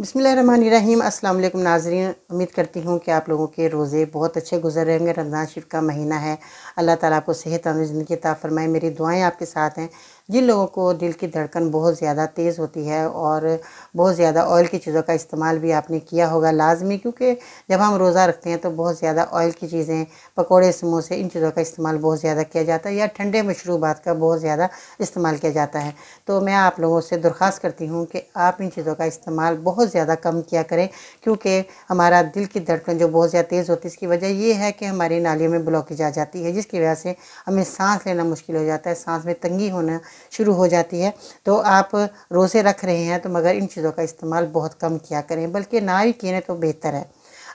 बसमीम अस्सलाम वालेकुम नाजरीन उम्मीद करती हूँ कि आप लोगों के रोज़े बहुत अच्छे गुजर रहे होंगे रमज़ान शरीफ का महीना है अल्लाह ताला आपको सेहत और ज़िंदगी ता फरमाए मेरी दुआएं आपके साथ हैं जिन लोगों को दिल की धड़कन बहुत ज़्यादा तेज़ होती है और बहुत ज़्यादा ऑयल की चीज़ों का इस्तेमाल भी आपने किया होगा लाजमी क्योंकि जब हम रोज़ा रखते हैं तो बहुत ज़्यादा ऑयल की चीज़ें पकौड़े समोसे इन चीज़ों का इस्तेमाल बहुत ज़्यादा किया जाता है या ठंडे मशरूबात का बहुत ज़्यादा इस्तेमाल किया जाता है तो मैं आप लोगों से दरख्वास्त करती हूँ कि आप इन चीज़ों का इस्तेमाल बहुत ज़्यादा कम किया करें क्योंकि हमारा दिल की धड़कन जो बहुत ज़्यादा तेज़ होती है इसकी वजह यह है कि हमारी नालियों में ब्लॉकेज आ जाती है जिसकी वजह से हमें सांस लेना मुश्किल हो जाता है सांस में तंगी होना शुरू हो जाती है तो आप रोज़े रख रहे हैं तो मगर इन चीज़ों का इस्तेमाल बहुत कम किया करें बल्कि ना ही किए तो बेहतर है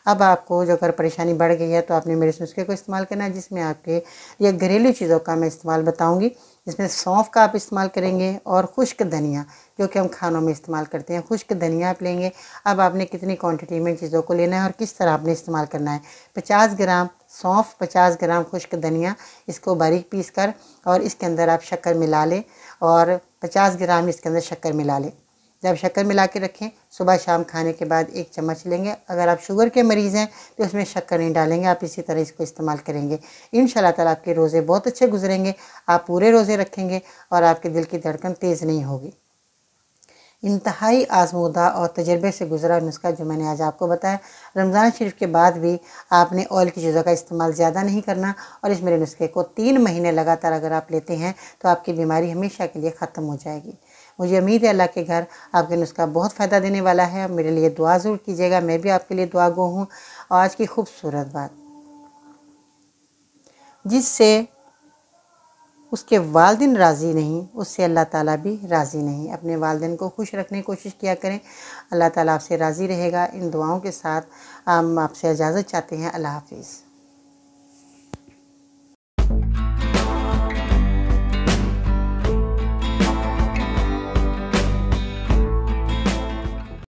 अब आपको जो अगर परेशानी बढ़ गई है तो आपने मेरे नुस्खे को इस्तेमाल करना है जिसमें आपके ये घरेलू चीज़ों का मैं इस्तेमाल बताऊँगी जिसमें सौंफ का आप इस्तेमाल करेंगे और खुश्क धनिया जो कि हम खानों में इस्तेमाल करते हैं खुश्क धनिया आप लेंगे अब आपने कितनी क्वांटिटी में चीज़ों को लेना है और किस तरह आपने इस्तेमाल करना है पचास ग्राम सौंफ पचास ग्राम खुश्क धनिया इसको बारीक पीस कर और इसके अंदर आप शक्कर मिला लें और पचास ग्राम इसके अंदर शक्कर मिला लें जब शक्कर मिला के रखें सुबह शाम खाने के बाद एक चम्मच लेंगे अगर आप शुगर के मरीज़ हैं तो इसमें शक्कर नहीं डालेंगे आप इसी तरह इसको इस्तेमाल करेंगे इन शाला तला आपके रोज़े बहुत अच्छे गुजरेंगे आप पूरे रोज़े रखेंगे और आपके दिल की धड़कन तेज़ नहीं होगी इंतहाई आजमूदा और तजर्बे से गुजरा नुस्खा जो मैंने आज आपको बताया रमज़ान शरीफ के बाद भी आपने ऑयल की चीज़ों का इस्तेमाल ज़्यादा नहीं करना और इस मेरे नुस्खे को तीन महीने लगातार अगर आप लेते हैं तो आपकी बीमारी हमेशा के लिए ख़त्म हो जाएगी मुझे उम्मीद है अल्लाह के घर आपके नुस्खा बहुत फ़ायदा देने वाला है मेरे लिए दुआ ज़रूर कीजिएगा मैं भी आपके लिए दुआ गो हूँ आज की खूबसूरत बात जिससे उसके वालदेन राज़ी नहीं उससे अल्लाह ताला भी राज़ी नहीं अपने वालदे को खुश रखने की कोशिश किया करें अल्लाह ताला आपसे राज़ी रहेगा इन दुआओं के साथ हम आपसे इजाज़त चाहते हैं अल्लाह हाफिज़